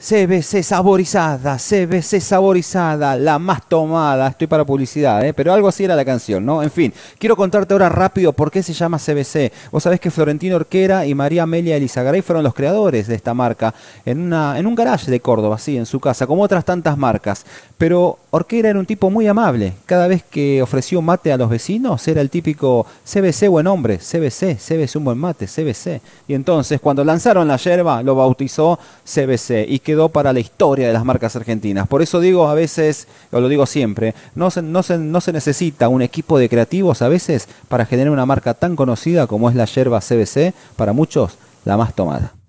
CBC saborizada, CBC saborizada, la más tomada. Estoy para publicidad, ¿eh? pero algo así era la canción, ¿no? En fin, quiero contarte ahora rápido por qué se llama CBC. Vos sabés que Florentino Orquera y María Amelia Elizagaray fueron los creadores de esta marca en, una, en un garage de Córdoba, sí, en su casa, como otras tantas marcas. Pero Orquera era un tipo muy amable. Cada vez que ofreció mate a los vecinos, era el típico CBC buen hombre, CBC, CBC un buen mate, CBC. Y entonces, cuando lanzaron la yerba, lo bautizó CBC. Y que quedó para la historia de las marcas argentinas. Por eso digo a veces, o lo digo siempre, no se, no se necesita un equipo de creativos a veces para generar una marca tan conocida como es la yerba CBC, para muchos la más tomada.